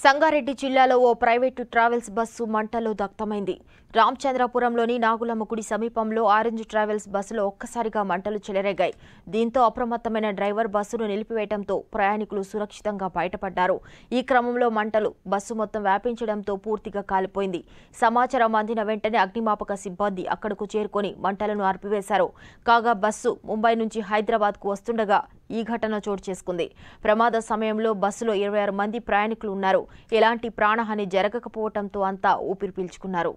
సంగారెడ్డి జిల్లాలో ఓ private travels bus మంటలో దగ్ధమైంది రామచంద్రపురంలోని నాగులమ్మ గుడి సమీపంలో ఆరెంజ్ ట్రావెల్స్ బస్సులో ఒక్కసారిగా మంటలు చెలరేగాయి దీంతో అప్రమత్తమైన డ్రైవర్ బస్సును నిలిపివేయడంతో ప్రయాణికులు సురక్షితంగా బయటపడ్డారు ఈ క్రమంలో మంటలు బస్సు మొత్తం వ్యాపించడంతో పూర్తిగా కాలిపోయింది సమాచారం అందిన వెంటనే అగ్నిమాపక సిబ్బంది అక్కడకు చేరుకొని మంటలను అర్పివేశారు కాగా బస్సు ముంబై నుంచి హైదరాబాద్కు వస్తుండగా ఈ ఘటన చోటు చేసుకుంది ప్రమాద సమయంలో బస్సులో ఇరవై ఆరు మంది ప్రయాణికులు ఉన్నారు ఎలాంటి ప్రాణహాని జరగకపోవడంతో అంతా ఊపిరి పీల్చుకున్నారు